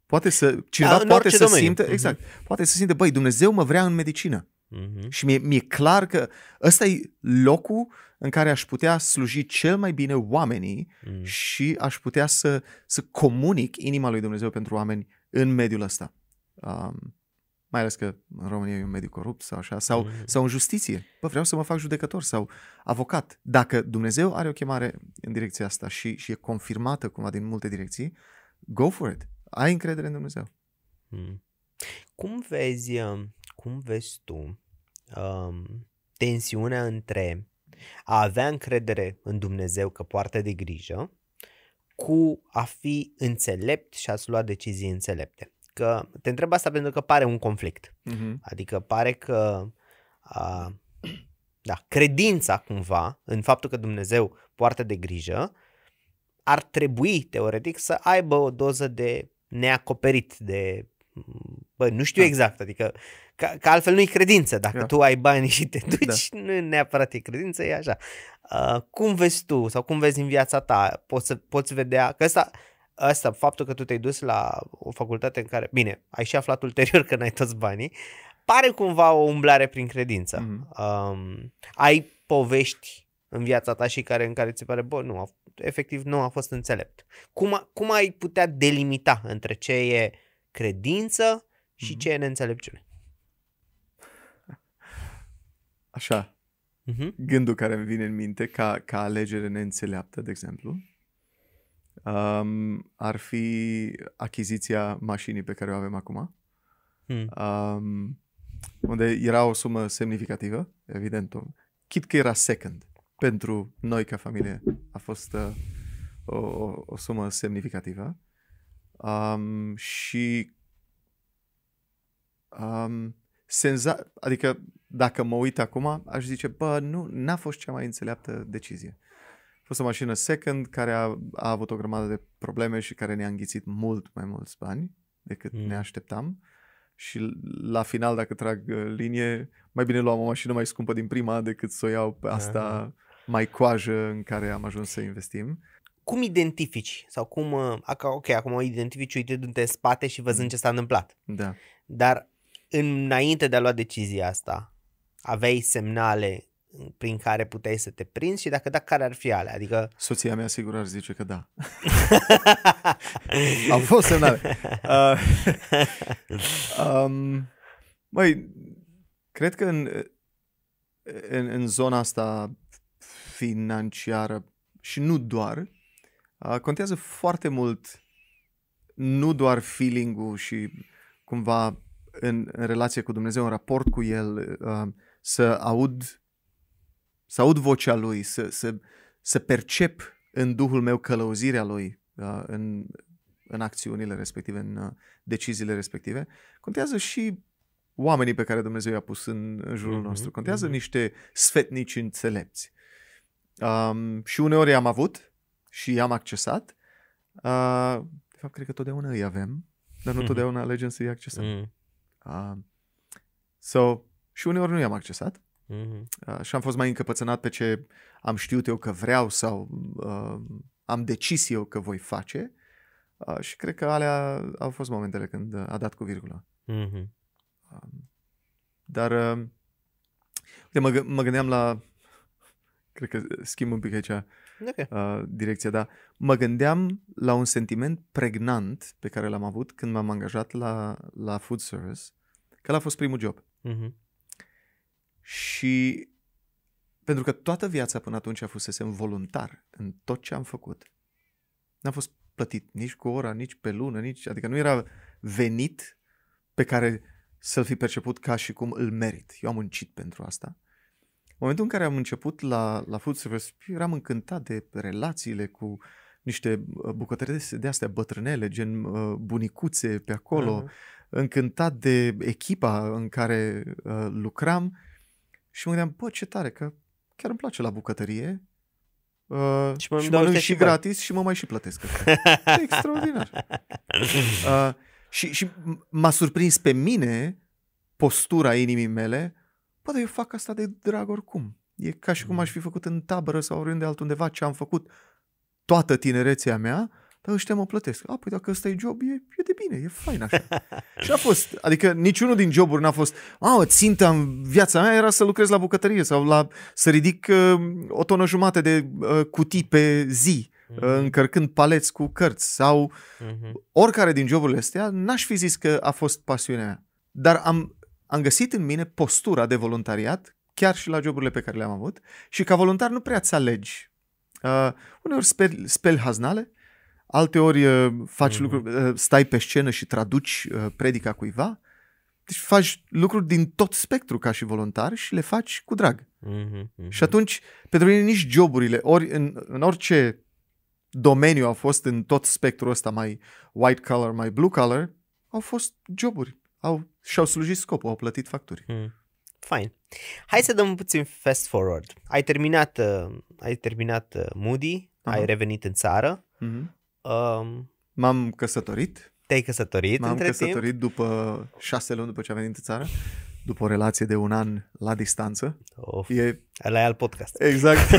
Poate să, cineva da, poate să domeniu. simte, mhm. exact, poate să simte, băi, Dumnezeu mă vrea în medicină. Uh-huh. Și mi-e, mi-e clar că ăsta e locul în care aș putea sluji cel mai bine oamenii uh-huh. și aș putea să, să comunic inima lui Dumnezeu pentru oameni în mediul ăsta. Um, mai ales că în România e un mediu corupt sau așa, sau, uh-huh. sau în justiție. Bă, vreau să mă fac judecător sau avocat. Dacă Dumnezeu are o chemare în direcția asta și, și e confirmată cumva din multe direcții, go for it. Ai încredere în Dumnezeu. Uh-huh. Cum vezi, um, cum vezi tu um, tensiunea între a avea încredere în Dumnezeu că poartă de grijă cu a fi înțelept și a-ți lua decizii înțelepte. Că te întreb asta pentru că pare un conflict. Uh-huh. Adică pare că a, da, credința cumva în faptul că Dumnezeu poartă de grijă ar trebui teoretic să aibă o doză de neacoperit, de Bă, nu știu da. exact, adică că, ca altfel nu-i credință. Dacă da. tu ai bani și te da. duci, da. nu neapărat e credință, e așa. Uh, cum vezi tu sau cum vezi în viața ta? Poți, să, poți vedea că asta, asta, faptul că tu te-ai dus la o facultate în care, bine, ai și aflat ulterior că n-ai toți banii, pare cumva o umblare prin credință. Mm-hmm. Uh, ai povești în viața ta și care, în care ți pare, bă, nu, a, efectiv nu a fost înțelept. Cum, cum ai putea delimita între ce e credință și mm-hmm. ce e neînțelepciune. Așa. Mm-hmm. Gândul care îmi vine în minte ca, ca alegere neînțeleaptă, de exemplu, um, ar fi achiziția mașinii pe care o avem acum. Mm. Um, unde era o sumă semnificativă, evident, chit că era second. Pentru noi ca familie a fost uh, o, o, o sumă semnificativă um, și um, senza- adică dacă mă uit acum, aș zice, bă, nu, n-a fost cea mai înțeleaptă decizie. A fost o mașină second care a, a avut o grămadă de probleme și care ne-a înghițit mult mai mulți bani decât mm. ne așteptam și la final, dacă trag uh, linie, mai bine luam o mașină mai scumpă din prima decât să o iau pe asta Aha. mai coajă în care am ajuns să investim. Cum identifici? Sau cum, uh, ok, acum identifici uite în spate și văzând mm. ce s-a întâmplat. Da. Dar înainte de a lua decizia asta, aveai semnale prin care puteai să te prinzi și dacă da, care ar fi alea? Adică... Soția mea sigur ar zice că da. Au fost semnale. Uh, um, măi, cred că în, în, în zona asta financiară și nu doar, uh, contează foarte mult nu doar feeling-ul și cumva în, în relație cu Dumnezeu, în raport cu El, uh, să aud să aud vocea Lui, să, să, să percep în Duhul meu călăuzirea Lui uh, în, în acțiunile respective, în uh, deciziile respective, contează și oamenii pe care Dumnezeu i-a pus în, în jurul mm-hmm. nostru. Contează mm-hmm. niște sfetnici înțelepți. Um, și uneori am avut și am accesat. Uh, de fapt, cred că totdeauna îi avem, dar nu totdeauna alegem să îi accesăm. Mm-hmm. Um, so, și uneori nu i-am accesat mm-hmm. uh, și am fost mai încăpățânat pe ce am știut eu că vreau sau uh, am decis eu că voi face uh, și cred că alea au fost momentele când a dat cu virgula. Mm-hmm. Uh, dar uh, mă, mă gândeam la, cred că schimb un pic aici, uh, okay. uh, direcție, dar mă gândeam la un sentiment pregnant pe care l-am avut când m-am angajat la, la food service, că l a fost primul job. Mm-hmm. Și pentru că toată viața până atunci a fusesem voluntar în tot ce am făcut. N-am fost plătit nici cu ora, nici pe lună, nici, adică nu era venit pe care să-l fi perceput ca și cum îl merit. Eu am muncit pentru asta momentul în care am început la, la Food Service, eram încântat de relațiile cu niște uh, bucătărese de astea bătrânele, gen uh, bunicuțe pe acolo, uh-huh. încântat de echipa în care uh, lucram și mă gândeam, bă, ce tare, că chiar îmi place la bucătărie, Uh, și, mă și mănânc și gratis și mă mai și plătesc. Extraordinar. Uh, și, și m-a surprins pe mine postura inimii mele Bă, dar eu fac asta de drag oricum. E ca și cum aș mm. fi făcut în tabără sau oriunde altundeva ce am făcut toată tinerețea mea, dar ăștia mă plătesc. A, păi dacă ăsta e job, e, e de bine, e fain așa. și a fost, adică niciunul din joburi n-a fost, mamă, ținta în viața mea era să lucrez la bucătărie sau la să ridic uh, o tonă jumate de uh, cutii pe zi, uh-huh. uh, mm-hmm. încărcând paleți cu cărți sau uh oricare din joburile astea, n-aș fi zis că a fost pasiunea mea. Dar am am găsit în mine postura de voluntariat, chiar și la joburile pe care le-am avut, și ca voluntar nu prea ți alegi. Uh, uneori speli, speli haznale, alteori uh, faci mm-hmm. lucruri, uh, stai pe scenă și traduci uh, predica cuiva. Deci faci lucruri din tot spectru ca și voluntar și le faci cu drag. Mm-hmm. Și atunci, pentru mine nici joburile, ori în, în orice domeniu au fost în tot spectrul ăsta mai white color, mai blue color, au fost joburi au, și-au slujit scopul, au plătit facturi. Mm. Fine. Hai să dăm puțin fast forward. Ai terminat, uh, ai terminat uh, Moody, uh-huh. ai revenit în țară. Uh, mhm. huh Um, M-am căsătorit. Te-ai căsătorit M-am între căsătorit timp? după șase luni după ce am venit în țară, după o relație de un an la distanță. Of, e... Ăla e podcast. Exact.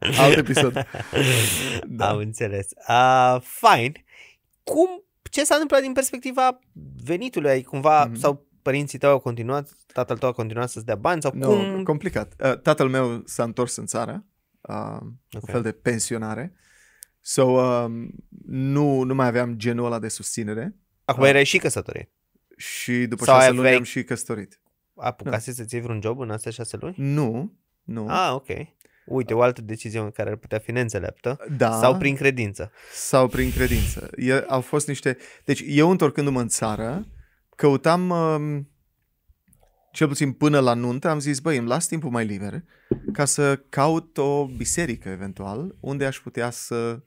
alt episod. da. Am înțeles. Uh, fine. Cum ce s-a întâmplat din perspectiva venitului? Ai cumva, mm-hmm. sau părinții tău au continuat, tatăl tău a continuat să-ți dea bani? Sau no, cum? complicat. Uh, tatăl meu s-a întors în țară, uh, okay. un fel de pensionare. So, uh, nu, nu mai aveam genul ăla de susținere. Acum uh, erai și căsătorit. Și după sau șase luni vei... am și căsătorit. Apucase no. să-ți iei vreun job în astea șase luni? Nu, nu. Ah, ok uite, o altă decizie în care ar putea fi neînțeleaptă da, sau prin credință. Sau prin credință. E, au fost niște... Deci eu întorcându-mă în țară, căutam, um, cel puțin până la nuntă, am zis, băi, îmi las timpul mai liber ca să caut o biserică eventual unde aș putea să...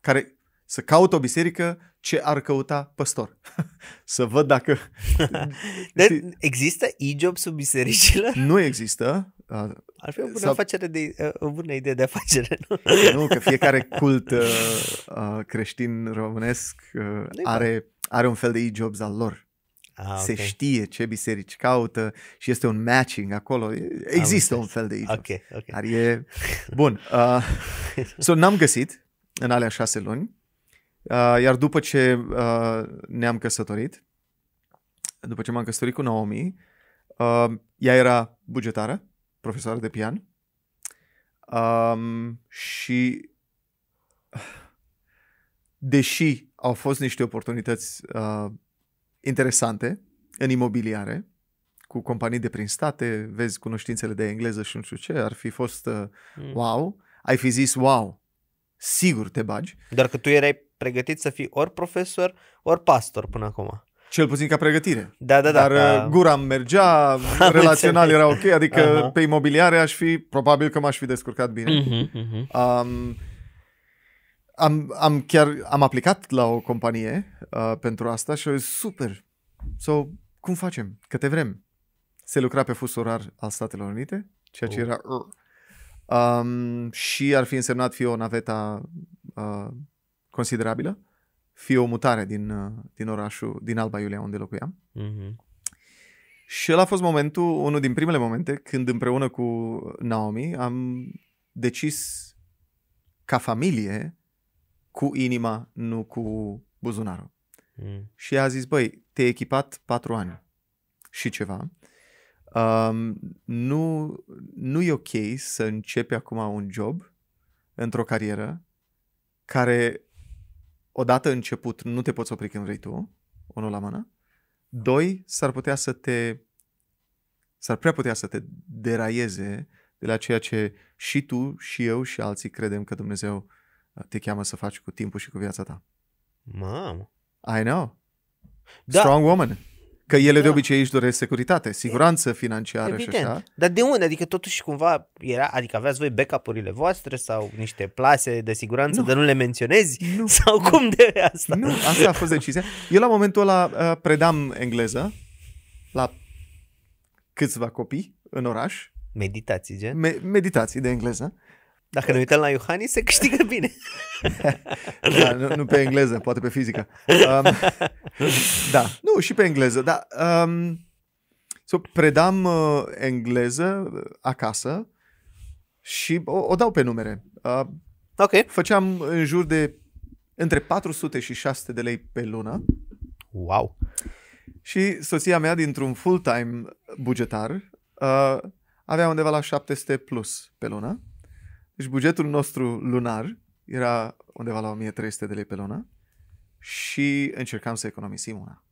Care, să caut o biserică ce ar căuta păstor. să văd dacă... Dar există e-job sub bisericile? Nu există. Ar fi o bună, sau... afacere de, o bună idee de afacere, nu? Păi nu, că fiecare cult uh, uh, creștin românesc uh, are, are un fel de e-jobs al lor. Ah, se okay. știe ce biserici caută și este un matching acolo. Există un fel de e Ok, ok. Dar e... Bun. Uh, so n-am găsit în alea șase luni, uh, iar după ce uh, ne-am căsătorit, după ce m-am căsătorit cu Naomi, uh, ea era bugetară profesoară de pian um, și deși au fost niște oportunități uh, interesante în imobiliare, cu companii de prin state, vezi cunoștințele de engleză și nu știu ce, ar fi fost uh, mm. wow, ai fi zis wow, sigur te bagi. dar că tu erai pregătit să fii ori profesor, ori pastor până acum. Cel puțin ca pregătire. Da, da, da. Dar da. gura mergea, Am relațional era ok, adică uh-huh. pe imobiliare aș fi, probabil că m-aș fi descurcat bine. Uh-huh, uh-huh. Um, am, am chiar am aplicat la o companie uh, pentru asta și au zis, super, so, cum facem? Câte vrem? Se lucra pe fus orar al Statelor Unite, ceea ce uh. era... Uh, um, și ar fi însemnat fie o naveta uh, considerabilă, fie o mutare din, uh, din orașul, din Alba Iulia unde locuiam. Mm-hmm. Și el a fost momentul, unul din primele momente când împreună cu Naomi am decis ca familie cu inima, nu cu buzunarul. Mm. Și a zis, băi, te-ai echipat patru ani și ceva. Um, nu, nu e ok să începi acum un job într-o carieră care odată început, nu te poți opri când vrei tu, unul la mână. Doi, s-ar putea să te s-ar prea putea să te deraieze de la ceea ce și tu, și eu, și alții credem că Dumnezeu uh, te cheamă să faci cu timpul și cu viața ta. Mamă! I know. Da. Strong woman. Că ele da. de obicei își doresc securitate, siguranță financiară Evident. și așa. Dar de unde? Adică totuși cumva era, adică aveați voi backup-urile voastre sau niște plase de siguranță, nu. dar nu le menționezi? Nu. Sau cum de asta? Nu, asta a fost decizia. Eu la momentul ăla uh, predam engleză la câțiva copii în oraș. Meditații, gen? Me- meditații de engleză. Dacă ne uităm la Iohannis, se câștigă bine. da, nu, nu pe engleză, poate pe fizică. Um, da, nu, și pe engleză, da. Um, so, predam uh, engleză uh, acasă și o, o dau pe numere. Uh, ok. Făceam în jur de între 400 și 600 de lei pe lună. Wow! Și soția mea, dintr-un full-time bugetar, uh, avea undeva la 700 plus pe lună. Deci bugetul nostru lunar era undeva la 1300 de lei pe lună și încercam să economisim una.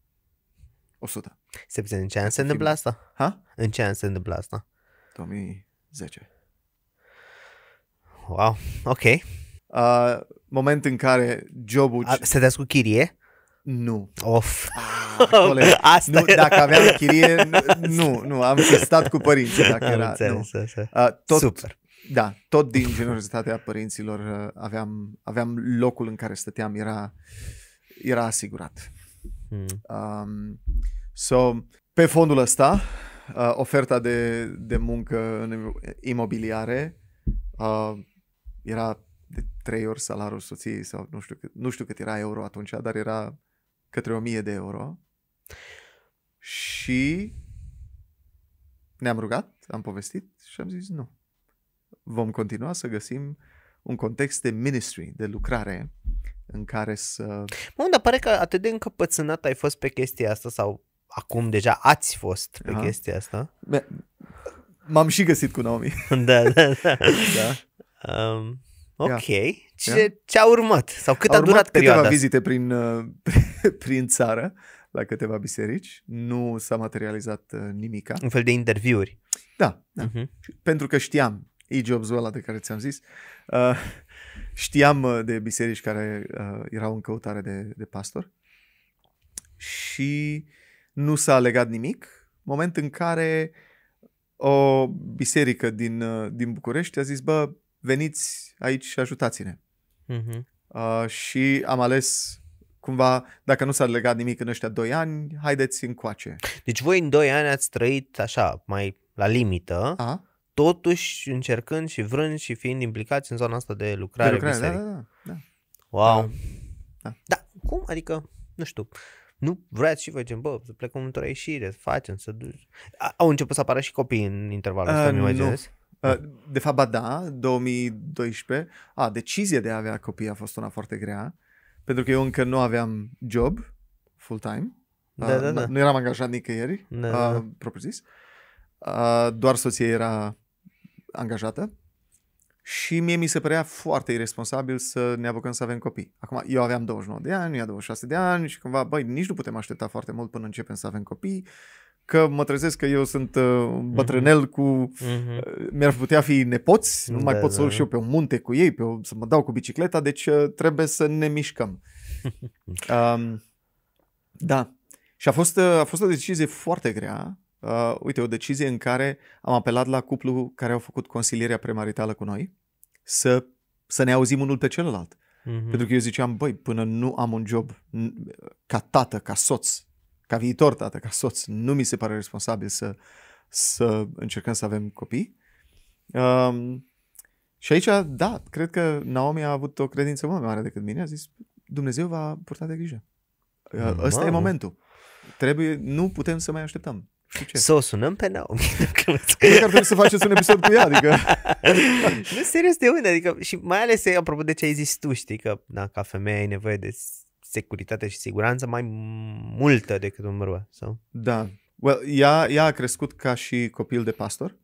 100. Se puțin, în ce an se întâmplă asta? Ha? În ce an se întâmplă asta? 2010. Wow, ok. Uh, moment în care jobul... Se stăteați cu chirie? Nu. Of. Ah, asta nu, era. Dacă aveam chirie, nu, nu, am stat cu părinții dacă am era. Înțeles, nu. Uh, tot, Super. Da, tot din generozitatea părinților uh, aveam, aveam locul în care stăteam, era, era asigurat. Mm. Um, so, pe fondul ăsta, uh, oferta de, de muncă în imobiliare uh, era de trei ori salarul soției sau nu știu, cât, nu știu cât era euro atunci, dar era către 1000 de euro. Și ne-am rugat, am povestit și am zis nu vom continua să găsim un context de ministry, de lucrare, în care să... Mă, dar pare că atât de încăpățânat ai fost pe chestia asta sau acum deja ați fost pe Aha. chestia asta. M-am și găsit cu Naomi. da, da, da. da. Um, ok. Yeah. Ce, yeah. ce a urmat? Sau cât a, a durat câteva perioada câteva vizite prin, uh, prin țară la câteva biserici. Nu s-a materializat uh, nimica. Un fel de interviuri. Da. da. Uh-huh. Pentru că știam e-jobs-ul ăla de care ți-am zis, uh, știam uh, de biserici care uh, erau în căutare de, de pastor și nu s-a legat nimic, moment în care o biserică din, uh, din București a zis, bă, veniți aici și ajutați-ne. Uh-huh. Uh, și am ales cumva, dacă nu s-a legat nimic în ăștia doi ani, haideți încoace. Deci voi în doi ani ați trăit așa, mai la limită. A? totuși încercând și vrând și fiind implicați în zona asta de lucrare, de lucrare da, da, da, da, Wow. Da. da. da. cum? Adică, nu știu, nu vreați și voi, gen, bă, să plecăm într-o ieșire, să facem, să duci. Au început să apară și copii în intervalul ăsta, uh, mi Uh, de fapt, ba da, 2012, a, decizia de a avea copii a fost una foarte grea, pentru că eu încă nu aveam job full-time, da, uh, da, da. nu eram angajat nicăieri, da, uh, da, da. propriu zis, uh, doar soția era angajată și mie mi se părea foarte irresponsabil să ne apucăm să avem copii. Acum, eu aveam 29 de ani, ea 26 de ani și cumva, băi, nici nu putem aștepta foarte mult până începem să avem copii, că mă trezesc că eu sunt uh, mhm. bătrânel cu... Uh-huh. Uh, huh mi ar putea fi nepoți, nu da, mai pot să da. urc da. și eu pe un munte cu ei, pe o, să mă dau cu bicicleta, deci uh, trebuie să ne mișcăm. um, da. Și a fost, uh, a fost o decizie foarte grea, uh, uite, o decizie în care am apelat la cuplu care au făcut consilierea premaritală cu noi să, să ne auzim unul pe celălalt. Mm-hmm. Pentru că eu ziceam, băi, până nu am un job ca tată, ca soț, ca viitor tată, ca soț, nu mi se pare responsabil să, să încercăm să avem copii. Um, și aici, da, cred că Naomi a avut o credință mai mare decât mine. A zis, Dumnezeu va purta de grijă. Uh, ăsta e momentul. Trebuie, nu putem să mai așteptăm ce. Să o sunăm pe Naomi. Cred că ar trebui să faceți un episod cu ea, adică... nu, serios, de unde? Adică, și mai ales, apropo de ce ai zis tu, știi, că da ca femeie ai nevoie de securitate și siguranță mai multă decât un bărbat, sau? Da. Well, ea, ea a crescut ca și copil de pastor.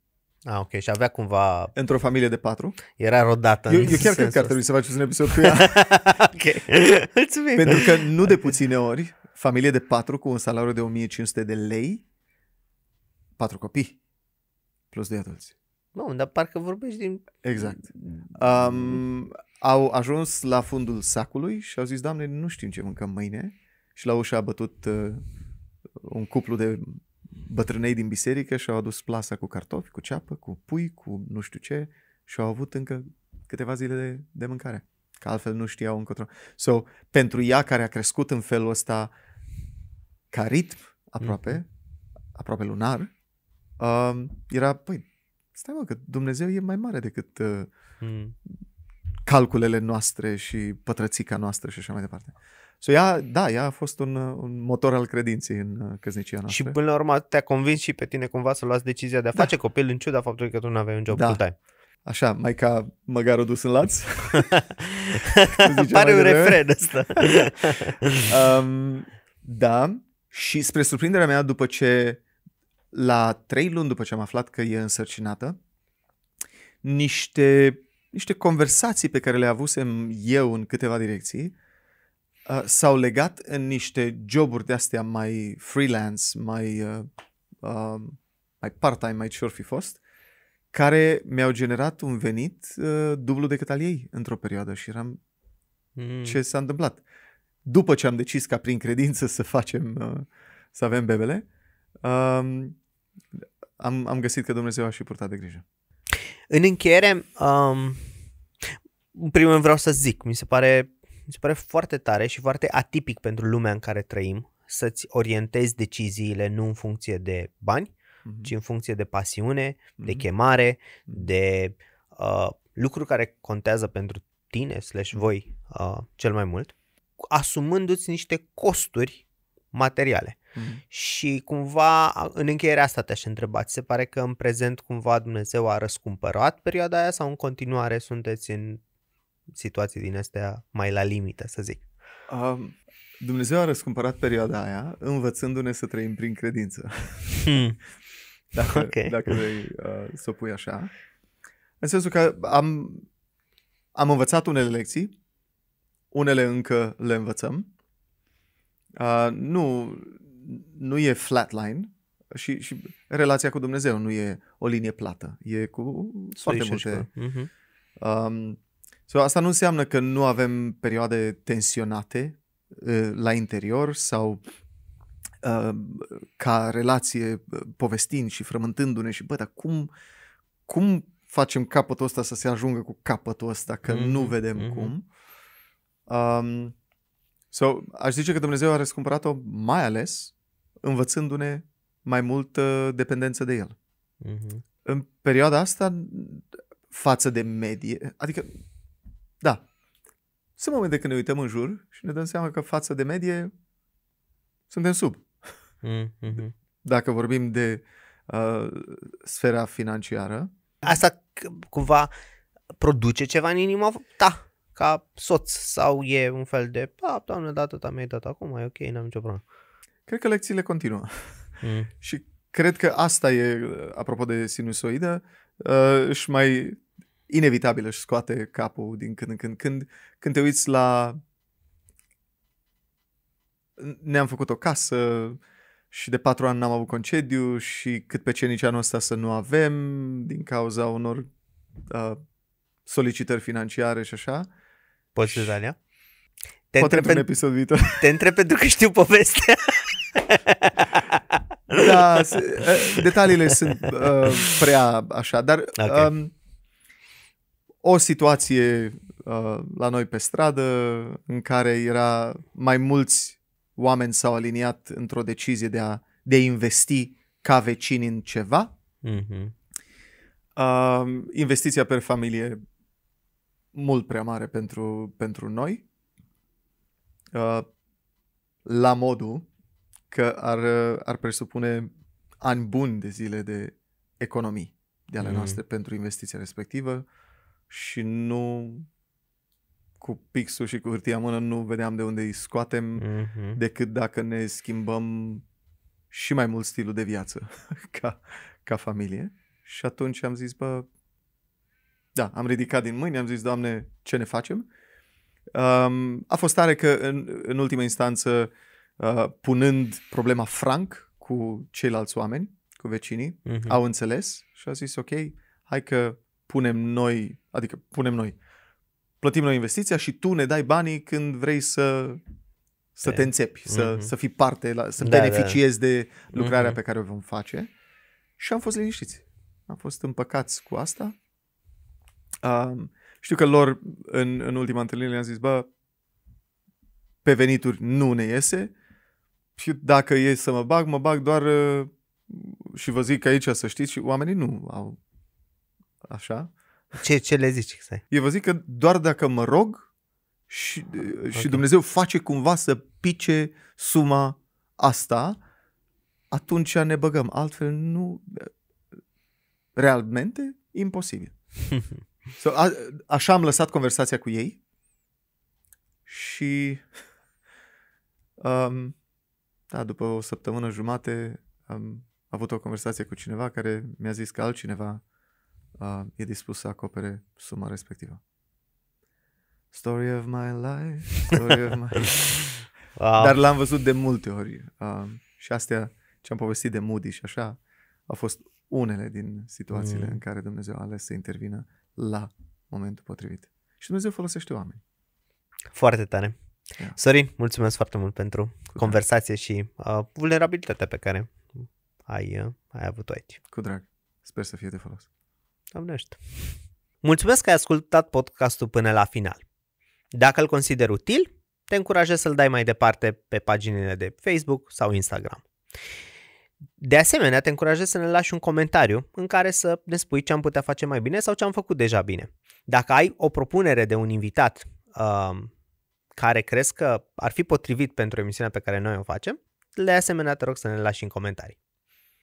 Ah, ok. Și avea cumva... Într-o familie de patru. Era rodată Eu, eu chiar cred că ar trebui să faceți un episod cu ea. ok. Mulțumim. Pentru că nu de puține ori, familie de patru cu un salariu de 1500 de lei patru copii plus doi adulți. Nu, dar parcă vorbești din... Exact. Um, au ajuns la fundul sacului și au zis, Doamne, nu știm ce mâncăm mâine. Și la ușa a bătut uh, un cuplu de bătrânei din biserică și au adus plasa cu cartofi, cu ceapă, cu pui, cu nu știu ce și au avut încă câteva zile de, de mâncare. Că altfel nu știau încotro. So, pentru ea care a crescut în felul ăsta ca ritm aproape, mm. aproape lunar, Uh, era, păi, stai mă, că Dumnezeu e mai mare decât uh, mm. calculele noastre și pătrățica noastră și așa mai departe. So, ea, da, ea a fost un, uh, un motor al credinței în uh, căsnicia noastră. Și până la urmă te-a convins și pe tine cumva să luați decizia de a da. face copil în ciuda faptului că tu nu aveai un job da. full-time. Așa, mai ca măgarul dus în laț. Pare un refren ăsta. um, da, și spre surprinderea mea, după ce la trei luni după ce am aflat că e însărcinată, niște, niște conversații pe care le avusem eu în câteva direcții uh, s-au legat în niște joburi de-astea mai freelance, mai, uh, uh, mai part-time, mai ce fi fost, care mi-au generat un venit uh, dublu decât al ei într-o perioadă și eram mm. ce s-a întâmplat. După ce am decis ca prin credință să facem, uh, să avem bebele, um, am, am găsit că Dumnezeu a și purtat de grijă. În încheiere, um, în primul vreau să zic, mi se pare, mi se pare foarte tare și foarte atipic pentru lumea în care trăim să-ți orientezi deciziile nu în funcție de bani, mm-hmm. ci în funcție de pasiune, mm-hmm. de mhm. chemare, mhm. de uh, lucruri care contează pentru tine slash mhm. voi uh, cel mai mult, asumându-ți niște costuri materiale. Mm-hmm. Și cumva, în încheierea asta te-aș întreba, ți se pare că în prezent cumva Dumnezeu a răscumpărat perioada aia sau în continuare sunteți în situații din astea mai la limită, să zic? Um, Dumnezeu a răscumpărat perioada aia învățându-ne să trăim prin credință. Hmm. dacă, okay. dacă vrei uh, să o pui așa. În sensul că am, am învățat unele lecții, unele încă le învățăm. Uh, nu, nu e flatline și, și relația cu Dumnezeu nu e o linie plată. E cu foarte multe... Uh-huh. Um, so asta nu înseamnă că nu avem perioade tensionate uh, la interior sau uh, ca relație uh, povestind și frământându-ne și bă, dar cum, cum facem capătul ăsta să se ajungă cu capătul ăsta, că uh-huh. nu mhm, vedem uh-huh. cum. Um, sau so, aș zice că Dumnezeu a răscumpărat-o mai ales învățându-ne mai multă dependență de El. Mm-hmm. În perioada asta, față de medie, adică, da, sunt momente când ne uităm în jur și ne dăm seama că față de medie suntem sub. Mm-hmm. Dacă vorbim de uh, sfera financiară. Asta cumva produce ceva în inima da. ta ca soț sau e un fel de, a, doamne, da, atâta mi-ai dat acum, e ok, n-am nicio problemă. Cred că lecțiile continuă. Mm. și cred că asta e, apropo de sinusoidă, uh, mai inevitabil își scoate capul din când în când. Când, când te uiți la ne-am făcut o casă și de patru ani n-am avut concediu și cât pe ce nici anul ăsta să nu avem din cauza unor uh, solicitări financiare și așa. Poți să Tania? Te Poate întreb pe... episod viitor. Te întreb pentru că știu povestea. da, detaliile sunt uh, prea așa, dar okay. um, o situație uh, la noi pe stradă în care era mai mulți oameni s-au aliniat într-o decizie de a, de a investi ca vecini în ceva. Mm-hmm. Uh, investiția per familie mult prea mare pentru, pentru noi, uh, la modul că ar, ar presupune ani buni de zile de economii de ale mm. noastre pentru investiția respectivă și nu cu pixul și cu hârtia mână nu vedeam de unde îi scoatem mm-hmm. decât dacă ne schimbăm și mai mult stilul de viață ca, ca familie. Și atunci am zis, bă, da, am ridicat din mâini, am zis, Doamne, ce ne facem? Um, a fost tare că, în, în ultima instanță, uh, punând problema franc cu ceilalți oameni, cu vecinii, uh-huh. au înțeles și a zis, ok, hai că punem noi, adică punem noi, plătim noi investiția și tu ne dai banii când vrei să să te înțepi, uh-huh. să, mhm. să fii parte, la, să da, da. beneficiezi da. de lucrarea uh-huh. pe care o vom face. Și am fost liniștiți. Am fost împăcați cu asta Um, știu că lor în, în ultima întâlnire le-am zis, bă, pe venituri nu ne iese și dacă e să mă bag, mă bag doar uh, și vă zic aici să știți și oamenii nu au așa. Ce, ce le zici? Eu vă zic că doar dacă mă rog și, uh, okay. și Dumnezeu face cumva să pice suma asta, atunci ne băgăm. Altfel nu... Uh, realmente imposibil. So, a, așa am lăsat conversația cu ei și um, da, după o săptămână jumate am avut o conversație cu cineva care mi-a zis că altcineva uh, e dispus să acopere suma respectivă. Story of my life, story of my life. wow. Dar l-am văzut de multe ori uh, și astea ce am povestit de Moody și așa au fost unele din situațiile mm. în care Dumnezeu a ales să intervină la momentul potrivit. Și Dumnezeu folosește oameni. Foarte tare. Yeah. Sorin, mulțumesc foarte mult pentru Cu conversație drag. și uh, vulnerabilitatea pe care ai, uh, ai avut-o aici. Cu drag. Sper să fie de folos. Domnește. Mulțumesc că ai ascultat podcastul până la final. Dacă îl consider util, te încurajez să-l dai mai departe pe paginile de Facebook sau Instagram. De asemenea, te încurajez să ne lași un comentariu în care să ne spui ce am putea face mai bine sau ce am făcut deja bine. Dacă ai o propunere de un invitat uh, care crezi că ar fi potrivit pentru emisiunea pe care noi o facem, de asemenea te rog să ne lași în comentarii.